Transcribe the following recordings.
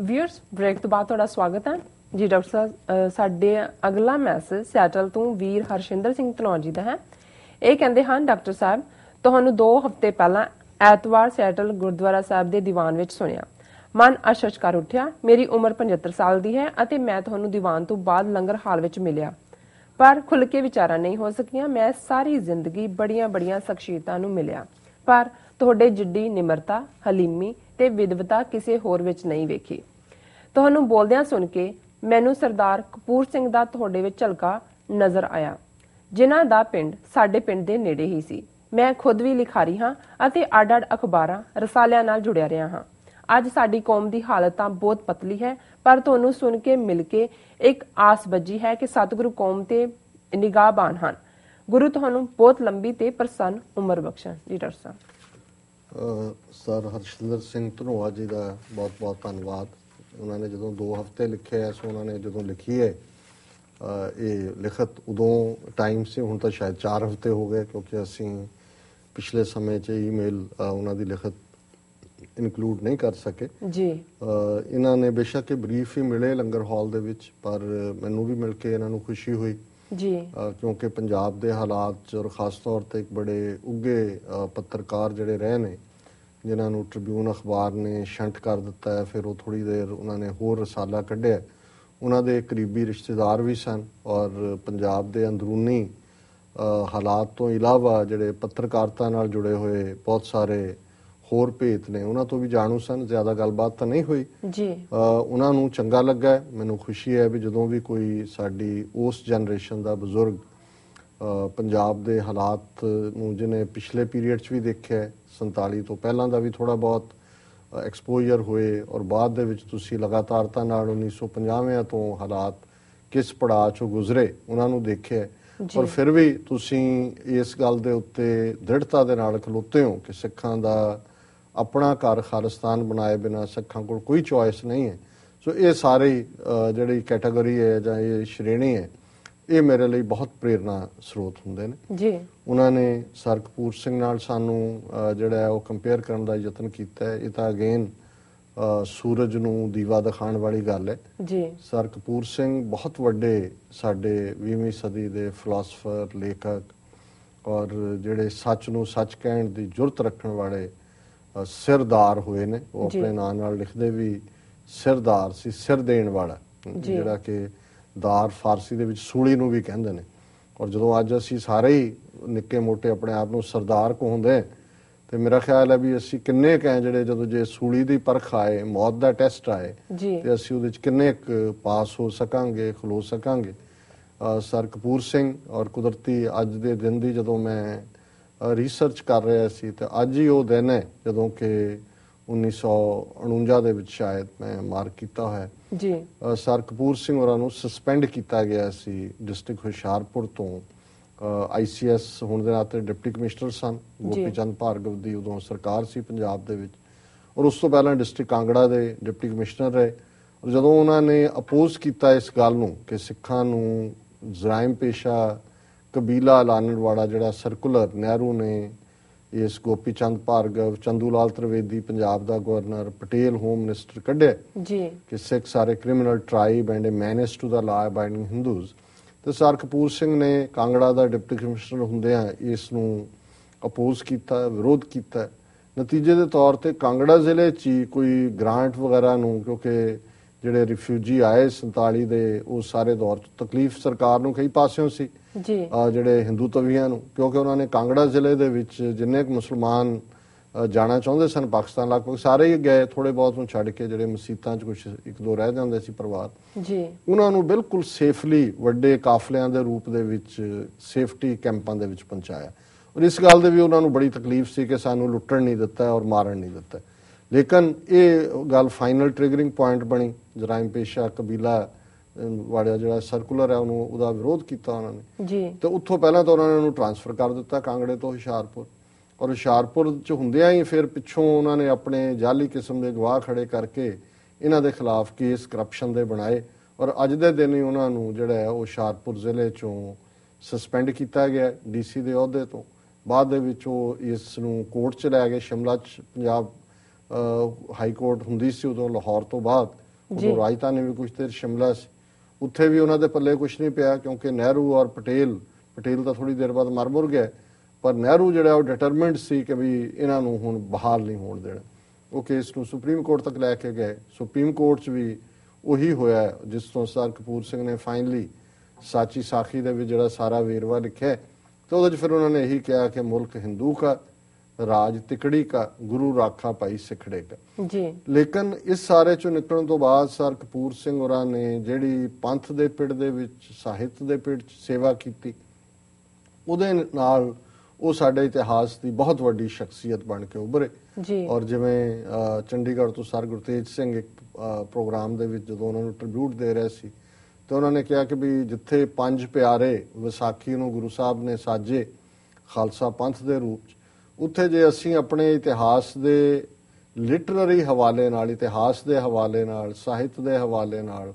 viewers break ਤੋਂ ਬਾਅਦ ਤੁਹਾਡਾ ਸਵਾਗਤ ਹੈ ਜੀ ਡਾਕਟਰ ਸਾਹਿਬ ਸਾਡੇ ਅਗਲਾ ਮੈਸੇਜ ਸਿਆਟਲ ਤੋਂ ਵੀਰ ਹਰਸ਼ਿੰਦਰ ਸਿੰਘ ਤਨੌਰ ਜੀ ਦਾ ਹੈ ਇਹ ਕਹਿੰਦੇ ਹਨ ਡਾਕਟਰ ਸਾਹਿਬ ਤੁਹਾਨੂੰ 2 ਹਫ਼ਤੇ ਪਹਿਲਾਂ ਐਤਵਾਰ ਸਿਆਟਲ ਗੁਰਦੁਆਰਾ ਸਾਹਿਬ ਦੇ ਦੀਵਾਨ ਵਿੱਚ ਸੁਣਿਆ ਮਨ ਅਸ਼ਸ਼ ਉੱਠਿਆ ਮੇਰੀ ਉਮਰ 75 ਸਾਲ ਦੀ ਹੈ ਅਤੇ ਮੈਂ ਤੁਹਾਨੂੰ ਦੀਵਾਨ ਤੋਂ ਬਾਅਦ ਲੰਗਰ ਹਾਲ ਵਿੱਚ ਮਿਲਿਆ ਪਰ ਖੁੱਲ ਕੇ ਵਿਚਾਰਾ ਨਹੀਂ ਹੋ ਸਕੀਆਂ ਮੈਂ ਸਾਰੀ ਜ਼ਿੰਦਗੀ ਬੜੀਆਂ-ਬੜੀਆਂ ਸ਼ਖਸੀਅਤਾਂ ਨੂੰ ਮਿਲਿਆ ਪਰ ਤੁਹਾਡੇ ਜਿੱਡੀ ਨਿਮਰਤਾ ਹਲੀਮੀ ਤੇ ਵਿਦਵਤਾ ਕਿਸੇ ਹੋਰ ਵਿੱਚ ਨਹੀਂ ਵੇਖੀ ਤੁਹਾਨੂੰ ਬੋਲਦਿਆਂ ਸੁਣ ਕੇ ਮੈਨੂੰ ਸਰਦਾਰ ਕਪੂਰ ਸਿੰਘ ਦਾ ਤੁਹਾਡੇ ਵਿੱਚ ਝਲਕਾ ਨਜ਼ਰ ਆਇਆ ਜਿਨ੍ਹਾਂ ਦਾ ਪਿੰਡ ਸਾਡੇ ਪਿੰਡ ਦੇ ਨੇੜੇ ਹੀ ਸੀ ਮੈਂ ਖੁਦ ਵੀ ਲਿਖਾਰੀ ਹਾਂ ਅਤੇ ਆੜ ਆੜ ਅਖਬਾਰਾਂ ਰਸਾਲਿਆਂ ਨਾਲ ਜੁੜਿਆ ਰਿਹਾ ਹਾਂ ਅੱਜ ਸਾਡੀ ਕੌਮ ਦੀ ਹਾਲਤ ਤਾਂ ਬਹੁਤ ਪਤਲੀ ਹੈ ਪਰ ਤੁਹਾਨੂੰ ਸੁਣ ਕੇ ਮਿਲ ਕੇ ਇੱਕ ਆਸ ਵੱਜੀ ਹੈ ਕਿ ਸਤਿਗੁਰੂ ਕੌਮ ਤੇ ਨਿਗਾਹਬਾਨ ਹਨ ਗੁਰੂ ਤੁਹਾਨੂੰ ਬਹੁਤ ਲੰਬੀ ਤੇ ਪ੍ਰਸੰਨ ਉਮਰ ਬਖਸ਼ਣ ਜੀ ਦਰਸਾ ਸਾਹਿਬ ਸਰ ਹਰਸ਼ਿੰਦਰ ਸਿੰਘ ਧਨੋਆ ਜੀ ਦਾ ਬਹੁਤ-ਬਹੁਤ ਧੰਨਵਾਦ ਉਹਨਾਂ ਨੇ ਜਦੋਂ 2 ਹਫ਼ਤੇ ਲਿਖੇ ਐ ਸੋ ਉਹਨਾਂ ਨੇ ਜਦੋਂ ਲਿਖੀ ਐ ਇਹ ਲਿਖਤ ਉਦੋਂ ਟਾਈਮ ਸੇ ਹੁਣ ਤਾਂ ਸ਼ਾਇਦ 4 ਹਫ਼ਤੇ ਹੋ ਗਏ ਕਿਉਂਕਿ ਅਸੀਂ ਪਿਛਲੇ ਸਮੇਂ 'ਚ ਈਮੇਲ ਉਹਨਾਂ ਦੀ ਲਿਖਤ ਇਨਕਲੂਡ ਨਹੀਂ ਕਰ ਸਕੇ ਜੀ ਇਹਨਾਂ ਨੇ ਬੇਸ਼ੱਕ ਬਰੀਫ ਹੀ ਮਿਲੇ ਲੰਗਰ ਹਾਲ ਦੇ ਵਿੱਚ ਪਰ ਮੈਨੂੰ ਵੀ ਮਿਲ ਕੇ ਇਹਨਾਂ ਨੂੰ ਖੁਸ਼ੀ ਹੋਈ ਜੀ ਕਿਉਂਕਿ ਪੰਜਾਬ ਦੇ ਹਾਲਾਤ 'ਚ ਔਰ ਖਾਸ ਤੌਰ ਤੇ ਇੱਕ ਬੜੇ ਉੱਗੇ ਪੱਤਰਕਾਰ ਜਿਹੜੇ ਰਹੇ ਨੇ ਜਿਨ੍ਹਾਂ ਨੂੰ ਟ੍ਰਿਬਿਊਨ ਅਖਬਾਰ ਨੇ ਸ਼ੰਟ ਕਰ ਦਿੱਤਾ ਹੈ ਫਿਰ ਉਹ ਥੋੜੀ ਦੇਰ ਉਹਨਾਂ ਨੇ ਹੋਰ ਰਸਾਲਾ ਕੱਢਿਆ ਉਹਨਾਂ ਦੇ ਕਰੀਬੀ ਰਿਸ਼ਤੇਦਾਰ ਵੀ ਸਨ ਔਰ ਪੰਜਾਬ ਦੇ ਅੰਦਰੂਨੀ ਹਾਲਾਤ ਤੋਂ ਇਲਾਵਾ ਜਿਹੜੇ ਪੱਤਰਕਾਰਤਾ ਨਾਲ ਜੁੜੇ ਹੋਏ ਬਹੁਤ ਸਾਰੇ ਹੋਰ ਭੇਤ ਨੇ ਉਹਨਾਂ ਤੋਂ ਵੀ ਜਾਣੂ ਸਨ ਜ਼ਿਆਦਾ ਗੱਲਬਾਤ ਤਾਂ ਨਹੀਂ ਹੋਈ ਜੀ ਉਹਨਾਂ ਨੂੰ ਚੰਗਾ ਲੱਗਾ ਮੈਨੂੰ ਖੁਸ਼ੀ ਹੈ ਵੀ ਜਦੋਂ ਵੀ ਕੋਈ ਸਾਡੀ ਉਸ ਜਨਰੇਸ਼ਨ ਦਾ ਬਜ਼ੁਰਗ ਪੰਜਾਬ ਦੇ ਹਾਲਾਤ ਨੂੰ ਜਿਹਨੇ ਪਿਛਲੇ ਪੀਰੀਅਡ 'ਚ ਵੀ ਦੇਖਿਆ 47 ਤੋਂ ਪਹਿਲਾਂ ਦਾ ਵੀ ਥੋੜਾ ਬਹੁਤ ਐਕਸਪੋਜ਼ਰ ਹੋਏ ਔਰ ਬਾਅਦ ਦੇ ਵਿੱਚ ਤੁਸੀਂ ਲਗਾਤਾਰਤਾ ਨਾਲ 1950ਵਿਆਂ ਤੋਂ ਹਾਲਾਤ ਕਿਸ ਪੜਾਅ 'ਚੋਂ ਗੁਜ਼ਰੇ ਉਹਨਾਂ ਨੂੰ ਦੇਖਿਆ ਔਰ ਫਿਰ ਵੀ ਤੁਸੀਂ ਇਸ ਗੱਲ ਦੇ ਉੱਤੇ ਦ੍ਰਿੜਤਾ ਦੇ ਨਾਲ ਖਲੋਤੇ ਹੋ ਕਿ ਸਿੱਖਾਂ ਦਾ ਆਪਣਾ ਘਰ ਖਾਲਸਤਾਨ ਬਣਾਏ ਬਿਨਾ ਸਿੱਖਾਂ ਕੋਲ ਕੋਈ ਚੋਇਸ ਨਹੀਂ ਹੈ ਸੋ ਇਹ ਸਾਰੇ ਜਿਹੜੀ ਕੈਟਾਗਰੀ ਹੈ ਜਾਂ ਇਹ ਸ਼੍ਰੇਣੀ ਹੈ ਇਹ ਮੇਰੇ ਲਈ ਬਹੁਤ ਪ੍ਰੇਰਣਾ ਸਰੋਤ ਹੁੰਦੇ ਨੇ ਜੀ ਉਹਨਾਂ ਨੇ ਸਰਕਪੂਰ ਸਿੰਘ ਨਾਲ ਸਾਨੂੰ ਜਿਹੜਾ ਉਹ ਕੰਪੇਅਰ ਕਰਨ ਦਾ ਯਤਨ ਕੀਤਾ ਹੈ ਇਹ ਤਾਂ ਅਗੇਨ ਸੂਰਜ ਨੂੰ ਦੀਵਾ ਦਿਖਾਉਣ ਵਾਲੀ ਗੱਲ ਹੈ ਜੀ ਸਰ ਕਪੂਰ ਸਿੰਘ ਬਹੁਤ ਵੱਡੇ ਸਾਡੇ 20ਵੀਂ ਸਦੀ ਦੇ ਫਿਲਾਸਫਰ ਲੇਖਕ ਔਰ ਜਿਹੜੇ ਸੱਚ ਨੂੰ ਸੱਚ ਕਹਿਣ ਦੀ ਜੁਰਤ ਰੱਖਣ ਵਾਲੇ ਸਰਦਾਰ ਹੋਏ ਨੇ ਉਹ ਆਪਣੇ ਨਾਂ ਨਾਲ ਲਿਖਦੇ ਵੀ ਸਰਦਾਰ ਸੀ ਸਿਰ ਦੇਣ ਵਾਲਾ ਜਿਹੜਾ ਕਿ ਦਾਰ ਫਾਰਸੀ ਦੇ ਵਿੱਚ ਸੂਲੀ ਨੂੰ ਵੀ ਕਹਿੰਦੇ ਨੇ ਔਰ ਜਦੋਂ ਅੱਜ ਅਸੀਂ ਸਾਰੇ ਹੀ ਨਿੱਕੇ ਮੋٹے ਆਪਣੇ ਆਪ ਨੂੰ ਸਰਦਾਰ ਕੋ ਹੁੰਦੇ ਤੇ ਮੇਰਾ ਖਿਆਲ ਹੈ ਵੀ ਅਸੀਂ ਕਿੰਨੇ ਕਹਿ ਜਿਹੜੇ ਜਦੋਂ ਜੇ ਸੂਲੀ ਦੀ ਪਰਖ ਆਏ ਮੌਤ ਦਾ ਟੈਸਟ ਆਏ ਤੇ ਅਸੀਂ ਉਹਦੇ ਵਿੱਚ ਕਿੰਨੇ ਕ ਪਾਸ ਹੋ ਸਕਾਂਗੇ ਖਲੋ ਸਕਾਂਗੇ ਸਰ ਕਪੂਰ ਸਿੰਘ ਔਰ ਕੁਦਰਤੀ ਅੱਜ ਦੇ ਦਿਨ ਦੀ ਜਦੋਂ ਮੈਂ ਰਿਸਰਚ ਕਰ ਰਿਹਾ ਸੀ ਤੇ ਅੱਜ ਹੀ ਉਹ ਦਿਨ ਹੈ ਜਦੋਂ ਕਿ 1949 ਦੇ ਵਿੱਚ ਸ਼ਾਇਦ ਮੈਂ ਮਾਰ ਕੀਤਾ ਹੋਇਆ ਜੀ ਸਰ ਕਪੂਰ ਸਿੰਘ ਹੋਰਾਂ ਨੂੰ ਸਸਪੈਂਡ ਕੀਤਾ ਗਿਆ ਸੀ ਡਿਸਟ੍ਰਿਕਟ ਹੁਸ਼ਿਆਰਪੁਰ ਤੋਂ ਆਈਸੀਐਸ ਹੁਣ ਦੇ ਨਾਤੇ ਡਿਪਟੀ ਕਮਿਸ਼ਨਰ ਸਨ ਗੋਪੀ ਚੰਦ ਭਾਰਗਵ ਦੀ ਉਦੋਂ ਸਰਕਾਰ ਸੀ ਪੰਜਾਬ ਦੇ ਵਿੱਚ ਔਰ ਉਸ ਤੋਂ ਪਹਿਲਾਂ ਡਿਸਟ੍ਰਿਕਟ ਕਾਂਗੜਾ ਦੇ ਡਿਪਟੀ ਕਮਿਸ਼ਨਰ ਰਹੇ ਔਰ ਜਦੋਂ ਉਹਨਾਂ ਨੇ ਅਪੋਜ਼ ਕੀਤਾ ਇਸ ਗੱਲ ਨੂੰ ਕਿ ਸਿੱਖਾਂ ਨੂੰ ਜ਼ਰਾਇਮ ਪੇਸ਼ਾ ਕਬੀਲਾ ਐਲਾਨਣ ਵਾਲਾ ਜਿਹੜਾ ਸਰਕੂਲਰ ਨਹਿਰੂ ਨੇ ਇਸ ਗੋਪੀ ਚੰਦ ਭਾਰਗਵ ਚੰਦੂ ਲਾਲ ਤ੍ਰਿਵੇਦੀ ਪੰਜਾਬ ਦਾ ਗਵਰਨਰ ਪਟੇਲ ਹੋਮ ਮਿਨਿਸਟਰ ਕੱਢਿਆ ਜੀ ਕਿ ਸਿੱਖ ਸਾਰੇ criminal tribe and manage to ਦਾ ਲਾ ਅਬਾਈਡਿੰਗ ਹਿੰਦੂਜ਼ ਤੇ ਸਰ ਕਪੂਰ ਸਿੰਘ ਨੇ ਕਾਂਗੜਾ ਦਾ ਡਿਪਟੀ ਕਮਿਸ਼ਨਰ ਹੁੰਦੇ ਆ ਇਸ ਨੂੰ ਅਪੋਜ਼ ਕੀਤਾ ਵਿਰੋਧ ਕੀਤਾ ਨਤੀਜੇ ਦੇ ਤੌਰ ਤੇ ਕਾਂਗੜਾ ਜ਼ਿਲ੍ਹੇ 'ਚ ਕੋਈ ਗ੍ਰਾਂਟ ਵਗੈਰਾ ਨੂੰ ਕਿਉਂਕਿ ਜਿਹੜੇ ਰਿਫਿਊਜੀ ਆਏ 47 ਦੇ ਉਹ ਸਾਰੇ ਦੌਰ ਚ ਤਕਲੀਫ ਸਰਕਾਰ ਨੂੰ ਕਈ ਪਾਸਿਓਂ ਸੀ ਜੀ ਜਿਹੜੇ ਹਿੰਦੂ ਤਵੀਆਂ ਨੂੰ ਕਿਉਂਕਿ ਉਹਨਾਂ ਨੇ ਕਾਂਗੜਾ ਜ਼ਿਲ੍ਹੇ ਦੇ ਵਿੱਚ ਜਿੰਨੇ ਕੁ ਮੁਸਲਮਾਨ ਜਾਣਾ ਚਾਹੁੰਦੇ ਸਨ ਪਾਕਿਸਤਾਨ ਲਗਭਗ ਸਾਰੇ ਹੀ ਗਏ ਥੋੜੇ ਬਹੁਤ ਨੂੰ ਛੱਡ ਕੇ ਜਿਹੜੇ ਮਸੀਤਾਂ 'ਚ ਕੁਝ ਇੱਕ ਦੋ ਰਹਿ ਜਾਂਦੇ ਸੀ ਪਰਿਵਾਰ ਜੀ ਉਹਨਾਂ ਨੂੰ ਬਿਲਕੁਲ ਸੇਫਲੀ ਵੱਡੇ ਕਾਫਲਿਆਂ ਦੇ ਰੂਪ ਦੇ ਵਿੱਚ ਸੇਫਟੀ ਕੈਂਪਾਂ ਦੇ ਵਿੱਚ ਪਹੁੰਚਾਇਆ ਔਰ ਇਸ ਗੱਲ ਦੇ ਵੀ ਉਹਨਾਂ ਨੂੰ ਬੜੀ ਤਕਲੀਫ ਸੀ ਕਿ ਸਾਨੂੰ ਲੁੱਟਣ ਨਹੀਂ ਦਿੱਤਾ ਔਰ ਮਾਰਨ ਨਹੀਂ ਦਿੱਤਾ ਲੇਕਿਨ ਇਹ ਗੱਲ ਫਾਈਨਲ ਟ੍ਰਿਗਰਿੰਗ ਪੁਆਇੰਟ ਬਣੀ ਜਰਾਇਮ ਪੇਸ਼ਾ ਕਬੀਲਾ ਵਾੜਿਆ ਜਿਹੜਾ ਸਰਕੂਲਰ ਹੈ ਉਹਨੂੰ ਉਹਦਾ ਵਿਰੋਧ ਕੀਤਾ ਉਹਨਾਂ ਨੇ ਜੀ ਤੇ ਉੱਥੋਂ ਪਹਿਲਾਂ ਤਾਂ ਉਹਨਾਂ ਨੇ ਉਹਨੂੰ ਟ੍ਰਾਂਸਫਰ ਕਰ ਦਿੱਤਾ ਕਾਂਗੜੇ ਤੋਂ ਹੁਸ਼ਿਆਰਪੁਰ ਔਰ ਹੁਸ਼ਿਆਰਪੁਰ ਚ ਹੁੰਦਿਆਂ ਹੀ ਫਿਰ ਪਿੱਛੋਂ ਉਹਨਾਂ ਨੇ ਆਪਣੇ ਜਾਲੀ ਕਿਸਮ ਦੇ ਗਵਾਹ ਖੜੇ ਕਰਕੇ ਇਹਨਾਂ ਦੇ ਖਿਲਾਫ ਕੇਸ ਕਰਪਸ਼ਨ ਦੇ ਬਣਾਏ ਔਰ ਅੱਜ ਦੇ ਦਿਨ ਹੀ ਉਹਨਾਂ ਨੂੰ ਜਿਹੜਾ ਹੈ ਉਹ ਹੁਸ਼ਿਆਰਪੁਰ ਜ਼ਿਲ੍ਹੇ ਚੋਂ ਸਸਪੈਂਡ ਕੀਤਾ ਗਿਆ ਡੀਸੀ ਦੇ ਅਹੁਦੇ ਤੋਂ ਬਾਅਦ ਦੇ ਵਿੱਚ ਉਹ ਇਸ ਨੂੰ ਕੋਰਟ ਚ ਲੈ ਗਏ ਸ਼ਿਮਲਾ ਚ ਪੰਜਾਬ ਹਾਈ ਕੋਰਟ ਹੁੰਦੀ ਸੀ ਉਦੋਂ ਲਾਹੌਰ ਤੋਂ ਬਾਅਦ ਉਦੋਂ ਰਾਜਧਾਨੀ ਵੀ ਕੁਝ ਤੇ ਸ਼ਿਮਲਾ ਸੀ ਉੱਥੇ ਵੀ ਉਹਨਾਂ ਦੇ ਪੱਲੇ ਕੁਝ ਨਹੀਂ ਪਿਆ ਕਿਉਂਕਿ ਨਹਿਰੂ ਔਰ ਪਟੇਲ ਪਟੇਲ ਤਾਂ ਥੋੜੀ ਦੇਰ ਬਾਅਦ ਮਰ ਮੁਰ ਗਿਆ ਪਰ ਨਹਿਰੂ ਜਿਹੜਾ ਉਹ ਡਿਟਰਮਿੰਡ ਸੀ ਕਿ ਵੀ ਇਹਨਾਂ ਨੂੰ ਹੁਣ ਬਹਾਲ ਨਹੀਂ ਹੋਣ ਦੇਣਾ ਉਹ ਕੇਸ ਨੂੰ ਸੁਪਰੀਮ ਕੋਰਟ ਤੱਕ ਲੈ ਕੇ ਗਏ ਸੁਪਰੀਮ ਕੋਰਟ 'ਚ ਵੀ ਉਹੀ ਹੋਇਆ ਜਿਸ ਤੋਂ ਸਰ ਕਪੂਰ ਸਿੰਘ ਨੇ ਫਾਈਨਲੀ ਸਾਚੀ ਸਾਖੀ ਦੇ ਵਿੱਚ ਜਿਹੜਾ ਸਾਰਾ ਵੇਰਵਾ ਲਿਖਿਆ ਤੇ ਉਹਦੇ 'ਚ ਫਿਰ ਉਹਨਾਂ ਨੇ ਇਹੀ ਕਿਹਾ ਕਿ ਮੁਲਕ ਹਿੰਦੂ ਦਾ ਰਾਜ ਤਿਕੜੀ ਕਾ ਗੁਰੂ ਰਾਖਾ ਪਾਈ ਸਿਖੜੇ ਕਾ ਜੀ ਲੇਕਿਨ ਇਸ ਸਾਰੇ ਚੋਂ ਨਿਕਲਣ ਤੋਂ ਬਾਅਦ ਸਰ ਕਪੂਰ ਸਿੰਘ ਹੋਰਾਂ ਨੇ ਜਿਹੜੀ ਪੰਥ ਦੇ ਪਿੜ ਦੇ ਵਿੱਚ ਸਾਹਿਤ ਦੇ ਪਿੜ 'ਚ ਸੇਵਾ ਕੀਤੀ ਉਹਦੇ ਨਾਲ ਉਹ ਸਾਡੇ ਇਤਿਹਾਸ ਦੀ ਬਹੁਤ ਵੱਡੀ ਸ਼ਖਸੀਅਤ ਬਣ ਕੇ ਉਭਰੇ ਜੀ ਔਰ ਜਿਵੇਂ ਚੰਡੀਗੜ੍ਹ ਤੋਂ ਸਰ ਗੁਰਤੇਜ ਸਿੰਘ ਇੱਕ ਪ੍ਰੋਗਰਾਮ ਦੇ ਵਿੱਚ ਜਦੋਂ ਉਹਨਾਂ ਨੂੰ ਟ੍ਰਿਬਿਊਟ ਦੇ ਰਿਹਾ ਸੀ ਤਾਂ ਉਹਨਾਂ ਨੇ ਕਿਹਾ ਕਿ ਵੀ ਜਿੱਥੇ ਪੰਜ ਪਿਆਰੇ ਵਿਸਾਖੀ ਨੂੰ ਗੁਰੂ ਸਾਹਿਬ ਨੇ ਸਾਜੇ ਖਾਲਸਾ ਪੰਥ ਦੇ ਰੂਪ 'ਚ ਉੱਥੇ ਜੇ ਅਸੀਂ ਆਪਣੇ ਇਤਿਹਾਸ ਦੇ ਲਿਟਰਰੀ ਹਵਾਲੇ ਨਾਲ ਇਤਿਹਾਸ ਦੇ ਹਵਾਲੇ ਨਾਲ ਸਾਹਿਤ ਦੇ ਹਵਾਲੇ ਨਾਲ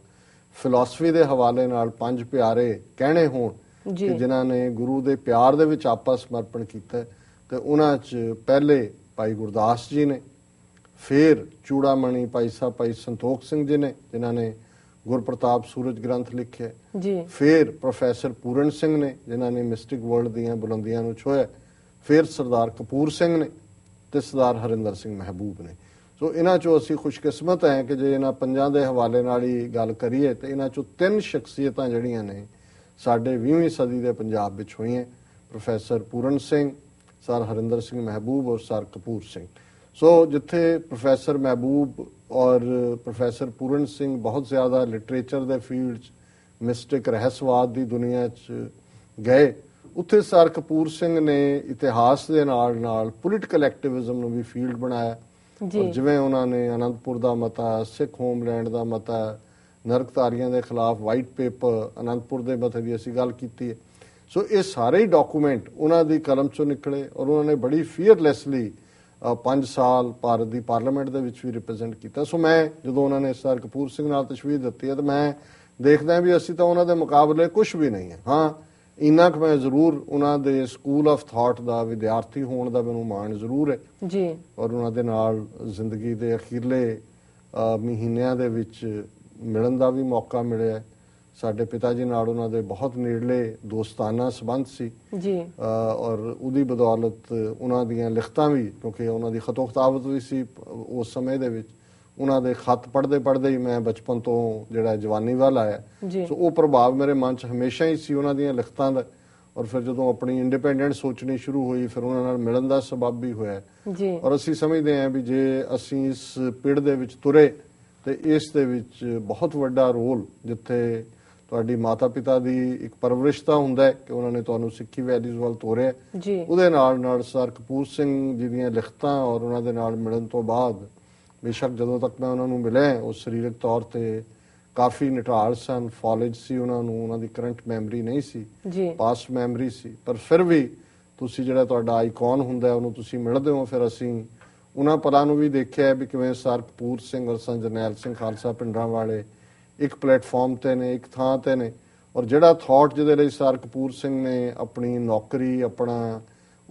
ਫਿਲਾਸਫੀ ਦੇ ਹਵਾਲੇ ਨਾਲ ਪੰਜ ਪਿਆਰੇ ਕਹਿਣੇ ਹੋਣ ਕਿ ਜਿਨ੍ਹਾਂ ਨੇ ਗੁਰੂ ਦੇ ਪਿਆਰ ਦੇ ਵਿੱਚ ਆਪਾ ਸਮਰਪਣ ਕੀਤਾ ਤੇ ਉਹਨਾਂ 'ਚ ਪਹਿਲੇ ਭਾਈ ਗੁਰਦਾਸ ਜੀ ਨੇ ਫਿਰ ਚੂੜਾਮਣੀ ਭਾਈ ਸਾਹਿਬ ਭਾਈ ਸੰਤੋਖ ਸਿੰਘ ਜੀ ਨੇ ਜਿਨ੍ਹਾਂ ਨੇ ਗੁਰਪ੍ਰਤਾਪ ਸੂਰਜ ਗ੍ਰੰਥ ਲਿਖਿਆ ਜੀ ਫਿਰ ਪ੍ਰੋਫੈਸਰ ਪੂਰਨ ਸਿੰਘ ਨੇ ਜਿਨ੍ਹਾਂ ਨੇ ਮਿਸਟਿਕ ਵਰਲਡ ਦੀਆਂ ਬੁਲੰਦੀਆਂ ਨੂੰ ਛੋਇਆ ਫਿਰ ਸਰਦਾਰ ਕਪੂਰ ਸਿੰਘ ਨੇ ਤੇ ਸਰਦਾਰ ਹਰਿੰਦਰ ਸਿੰਘ ਮਹਿਬੂਬ ਨੇ ਸੋ ਇਹਨਾਂ ਚੋਂ ਅਸੀਂ ਖੁਸ਼ਕਿਸਮਤ ਹਾਂ ਕਿ ਜੇ ਇਹਨਾਂ ਪੰਜਾਂ ਦੇ ਹਵਾਲੇ ਨਾਲ ਹੀ ਗੱਲ ਕਰੀਏ ਤੇ ਇਹਨਾਂ ਚੋਂ ਤਿੰਨ ਸ਼ਖਸੀਅਤਾਂ ਜਿਹੜੀਆਂ ਨੇ ਸਾਡੇ 20ਵੀਂ ਸਦੀ ਦੇ ਪੰਜਾਬ ਵਿੱਚ ਹੋਈਆਂ ਪ੍ਰੋਫੈਸਰ ਪੂਰਨ ਸਿੰਘ ਸਰ ਹਰਿੰਦਰ ਸਿੰਘ ਮਹਿਬੂਬ ਔਰ ਸਰ ਕਪੂਰ ਸਿੰਘ ਸੋ ਜਿੱਥੇ ਪ੍ਰੋਫੈਸਰ ਮਹਿਬੂਬ ਔਰ ਪ੍ਰੋਫੈਸਰ ਪੂਰਨ ਸਿੰਘ ਬਹੁਤ ਜ਼ਿਆਦਾ ਲਿਟਰੇਚਰ ਦੇ ਫੀਲਡ 'ਚ ਮਿਸਟਿਕ ਰਹੱਸਵਾਦ ਦੀ ਦੁਨੀਆ 'ਚ ਗਏ ਉੱਥੇ ਸਰ ਕਪੂਰ ਸਿੰਘ ਨੇ ਇਤਿਹਾਸ ਦੇ ਨਾਲ ਨਾਲ ਪੋਲਿਟਿਕਲ ਐਕਟਿਵਿਜ਼ਮ ਨੂੰ ਵੀ ਫੀਲਡ ਬਣਾਇਆ ਜੀ ਜਿਵੇਂ ਉਹਨਾਂ ਨੇ ਅਨੰਦਪੁਰ ਦਾ ਮਤਾ ਸਿੱਖ ਹੋਮਲੈਂਡ ਦਾ ਮਤਾ ਨਰਕਤਾਰੀਆਂ ਦੇ ਖਿਲਾਫ ਵਾਈਟ ਪੇਪਰ ਅਨੰਦਪੁਰ ਦੇ ਮਤੇ ਵੀ ਅਸੀਂ ਗੱਲ ਕੀਤੀ ਹੈ ਸੋ ਇਹ ਸਾਰੇ ਹੀ ਡਾਕੂਮੈਂਟ ਉਹਨਾਂ ਦੀ ਕਲਮ ਚੋਂ ਨਿਕਲੇ ਔਰ ਉਹਨਾਂ ਨੇ ਬੜੀ ਫੀਅਰਲੈਸਲੀ 5 ਸਾਲ ਭਾਰਤ ਦੀ ਪਾਰਲੀਮੈਂਟ ਦੇ ਵਿੱਚ ਵੀ ਰਿਪਰੈਜ਼ੈਂਟ ਕੀਤਾ ਸੋ ਮੈਂ ਜਦੋਂ ਉਹਨਾਂ ਨੇ ਸਰ ਕਪੂਰ ਸਿੰਘ ਨਾਲ ਤਸ਼ਵੀਰ ਦਿੱਤੀ ਹੈ ਤਾਂ ਮੈਂ ਦੇਖਦਾ ਵੀ ਅਸੀਂ ਤਾਂ ਉਹਨਾਂ ਦੇ ਮੁਕਾਬਲੇ ਕੁਝ ਵੀ ਨਹੀਂ ਹੈ ਹਾਂ ਇੰਨਾ ਕਿ ਮੈਂ ਜ਼ਰੂਰ ਉਹਨਾਂ ਦੇ ਸਕੂਲ ਆਫ ਥਾਟ ਦਾ ਵਿਦਿਆਰਥੀ ਹੋਣ ਦਾ ਮੈਨੂੰ ਮਾਣ ਜ਼ਰੂਰ ਹੈ ਜੀ ਔਰ ਉਹਨਾਂ ਦੇ ਨਾਲ ਜ਼ਿੰਦਗੀ ਦੇ ਅਖੀਰਲੇ ਮਹੀਨਿਆਂ ਦੇ ਵਿੱਚ ਮਿਲਣ ਦਾ ਵੀ ਮੌਕਾ ਮਿਲਿਆ ਸਾਡੇ ਪਿਤਾ ਜੀ ਨਾਲ ਉਹਨਾਂ ਦੇ ਬਹੁਤ ਨੇੜਲੇ ਦੋਸਤਾਨਾ ਸਬੰਧ ਸੀ ਜੀ ਔਰ ਉਹਦੀ ਬਦੌਲਤ ਉਹਨਾਂ ਦੀਆਂ ਲਿਖਤਾਂ ਵੀ ਕਿਉਂਕਿ ਉਹਨਾਂ ਦੀ ਖਤੋਖਤਾਬਤ ਵੀ ਸੀ ਉਸ ਸਮੇਂ ਦੇ ਵਿੱਚ ਉਹਨਾਂ ਦੇ ਖੱਤ ਪੜਦੇ ਪੜਦੇ ਹੀ ਮੈਂ ਬਚਪਨ ਤੋਂ ਜਿਹੜਾ ਜਵਾਨੀ ਵੱਲ ਆਇਆ ਸੋ ਉਹ ਪ੍ਰਭਾਵ ਮੇਰੇ ਮਨ 'ਚ ਹਮੇਸ਼ਾ ਹੀ ਸੀ ਉਹਨਾਂ ਦੀਆਂ ਲਿਖਤਾਂ ਦਾ ਔਰ ਫਿਰ ਜਦੋਂ ਆਪਣੀ ਇੰਡੀਪੈਂਡੈਂਟ ਸੋਚਣੀ ਸ਼ੁਰੂ ਹੋਈ ਫਿਰ ਉਹਨਾਂ ਨਾਲ ਮਿਲਣ ਦਾ ਸਬਬ ਵੀ ਹੋਇਆ ਜੀ ਔਰ ਅਸੀਂ ਸਮਝਦੇ ਹਾਂ ਵੀ ਜੇ ਅਸੀਂ ਇਸ ਪਿੜ ਦੇ ਵਿੱਚ ਤੁਰੇ ਤੇ ਇਸ ਦੇ ਵਿੱਚ ਬਹੁਤ ਵੱਡਾ ਰੋਲ ਜਿੱਥੇ ਤੁਹਾਡੀ ਮਾਤਾ ਪਿਤਾ ਦੀ ਇੱਕ ਪਰਵਰਿਸ਼ਤਾ ਹੁੰਦਾ ਹੈ ਕਿ ਉਹਨਾਂ ਨੇ ਤੁਹਾਨੂੰ ਸਿੱਖੀ ਵੈਲਿਊਜ਼ ਵੱਲ ਤੋਰਿਆ ਉਹਦੇ ਨਾਲ ਨਾਲ ਸਰ ਕਪੂਰ ਸਿੰਘ ਜੀ ਦੀਆਂ ਲਿਖਤਾਂ ਔਰ ਉਹਨਾਂ ਦੇ ਨਾਲ ਮਿਲਣ ਤੋਂ ਬਾਅਦ ਬੇਸ਼ੱਕ ਜਦੋਂ ਤੱਕ ਮੈਂ ਉਹਨਾਂ ਨੂੰ ਮਿਲਿਆ ਉਹ ਸਰੀਰਕ ਤੌਰ ਤੇ ਕਾਫੀ ਨਿਟਾਲ ਸਨ ਫਾਲਜ ਸੀ ਉਹਨਾਂ ਨੂੰ ਉਹਨਾਂ ਦੀ ਕਰੰਟ ਮੈਮਰੀ ਨਹੀਂ ਸੀ ਪਾਸਟ ਮੈਮਰੀ ਸੀ ਪਰ ਫਿਰ ਵੀ ਤੁਸੀਂ ਜਿਹੜਾ ਤੁਹਾਡਾ ਆਈਕਨ ਹੁੰਦਾ ਉਹਨੂੰ ਤੁਸੀਂ ਮਿਲਦੇ ਹੋ ਫਿਰ ਅਸੀਂ ਉਹਨਾਂ ਪਲਾਂ ਨੂੰ ਵੀ ਦੇਖਿਆ ਵੀ ਕਿਵੇਂ ਸਰਪੂਰ ਸਿੰਘ ਔਰ ਸੰਜਨੈਲ ਸਿੰਘ ਖਾਲਸਾ ਪਿੰਡਾਂ ਵਾਲੇ ਇੱਕ ਪਲੇਟਫਾਰਮ ਤੇ ਨੇ ਇੱਕ ਥਾਂ ਤੇ ਨੇ ਔਰ ਜਿਹੜਾ ਥਾਟ ਜਿਹਦੇ ਲਈ ਸਰ ਕਪੂਰ ਸਿੰਘ ਨੇ ਆਪਣੀ ਨੌਕਰੀ ਆਪਣਾ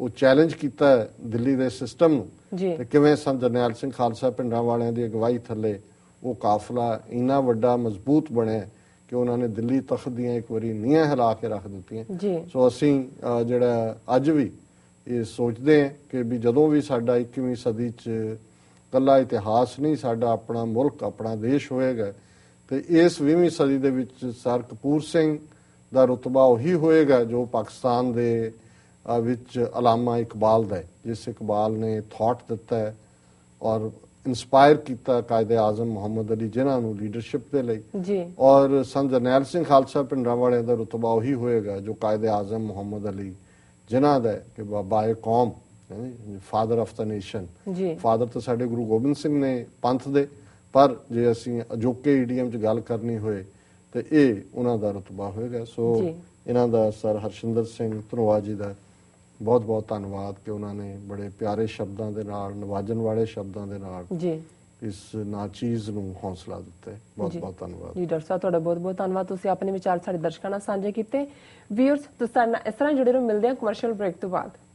ਉਹ ਚੈਲੰਜ ਕੀਤਾ ਦਿੱਲੀ ਦੇ ਸਿਸਟਮ ਨੂੰ ਤੇ ਕਿਵੇਂ ਸੰਤ ਜਰਨੈਲ ਸਿੰਘ ਖਾਲਸਾ ਪਿੰਡਾਂ ਵਾਲਿਆਂ ਦੀ ਅਗਵਾਈ ਥੱਲੇ ਉਹ ਕਾਫਲਾ ਇੰਨਾ ਵੱਡਾ ਮਜ਼ਬੂਤ ਬਣਿਆ ਕਿ ਉਹਨਾਂ ਨੇ ਦਿੱਲੀ ਤਖਤ ਦੀਆਂ ਇੱਕ ਵਾਰੀ ਨੀਆਂ ਹਿਲਾ ਕੇ ਰੱਖ ਦਿੱਤੀਆਂ ਸੋ ਅਸੀਂ ਜਿਹੜਾ ਅੱਜ ਵੀ ਇਹ ਸੋਚਦੇ ਹਾਂ ਕਿ ਵੀ ਜਦੋਂ ਵੀ ਸਾਡਾ 21ਵੀਂ ਸਦੀ 'ਚ ਕੱਲਾ ਇਤਿਹਾਸ ਨਹੀਂ ਸਾਡਾ ਆਪਣਾ ਮੁਲਕ ਆਪਣਾ ਦੇਸ਼ ਹੋਏਗਾ ਤੇ ਇਸ 20ਵੀਂ ਸਦੀ ਦੇ ਵਿੱਚ ਸਰ ਕਪੂਰ ਸਿੰਘ ਦਾ ਰਤਬਾ ਉਹੀ ਹੋਏਗਾ ਜੋ ਪਾਕਿਸਤਾਨ ਦੇ ਵਿੱਚ ਅਲਾਮਾ ਇਕਬਾਲ ਦਾ ਜਿਸ ਇਕਬਾਲ ਨੇ ਥਾਟ ਦਿੱਤਾ ਹੈ ਔਰ ਇਨਸਪਾਇਰ ਕੀਤਾ ਕਾਇਦੇ ਆਜ਼ਮ ਮੁਹੰਮਦ ਅਲੀ ਜਿਨ੍ਹਾਂ ਨੂੰ ਲੀਡਰਸ਼ਿਪ ਦੇ ਲਈ ਜੀ ਔਰ ਸੰਤ ਜਨੈਲ ਸਿੰਘ ਖਾਲਸਾ ਪਿੰਡਰਾ ਵਾਲੇ ਦਾ ਰਤਬਾ ਉਹੀ ਹੋਏਗਾ ਜੋ ਕਾਇਦੇ ਆਜ਼ਮ ਮੁਹੰਮਦ ਅਲੀ ਜਿਨ੍ਹਾਂ ਦਾ ਕਿ ਬਾਬਾਏ ਕੌਮ father of the nation father ਤਾਂ ਸਾਡੇ ਗੁਰੂ ਗੋਬਿੰਦ ਸਿੰਘ ਨੇ ਪੰਥ ਦੇ ਪਰ ਜੇ ਅਸੀਂ ਅਜੋਕੇ ਈਡੀਐਮ 'ਚ ਗੱਲ ਕਰਨੀ ਹੋਏ ਤੇ ਇਹ ਉਹਨਾਂ ਦਾ ਰਤਬਾ ਹੋਏਗਾ ਸੋ ਇਹਨਾਂ ਦਾ ਸਰ ਹਰਸ਼ਿੰਦਰ ਸਿੰਘ ਧਨਵਾ ਦਾ ਬਹੁਤ ਬਹੁਤ ਧੰਨਵਾਦ ਕਿ ਉਹਨਾਂ ਨੇ ਬੜੇ ਪਿਆਰੇ ਸ਼ਬਦਾਂ ਦੇ ਨਾਲ ਨਵਾਜਣ ਵਾਲੇ ਸ਼ਬਦਾਂ ਦੇ ਨਾਲ ਜੀ ਇਸ ਨਾਚੀਜ਼ ਨੂੰ ਹੌਸਲਾ ਦਿੱਤਾ ਬਹੁਤ ਬਹੁਤ ਧੰਨਵਾਦ ਜੀ ਡਾਕਟਰ ਸਾਹਿਬ ਤੁਹਾਡਾ ਬਹੁਤ ਬਹੁਤ ਧੰਨਵਾਦ ਤੁਸੀਂ ਆਪਣੇ ਵਿਚਾਰ ਸਾਡੇ ਦਰਸ਼ਕਾਂ ਨਾਲ ਸਾਂਝੇ ਕੀਤੇ ਵੀਅਰਸ ਤੁਸੀਂ ਇਸ ਤਰ੍ਹਾਂ ਜੁੜੇ ਰਹੋ ਮਿਲਦੇ ਹਾਂ ਕਮਰਸ਼ੀਅਲ ਬ੍ਰੇਕ ਤੋਂ ਬਾਅਦ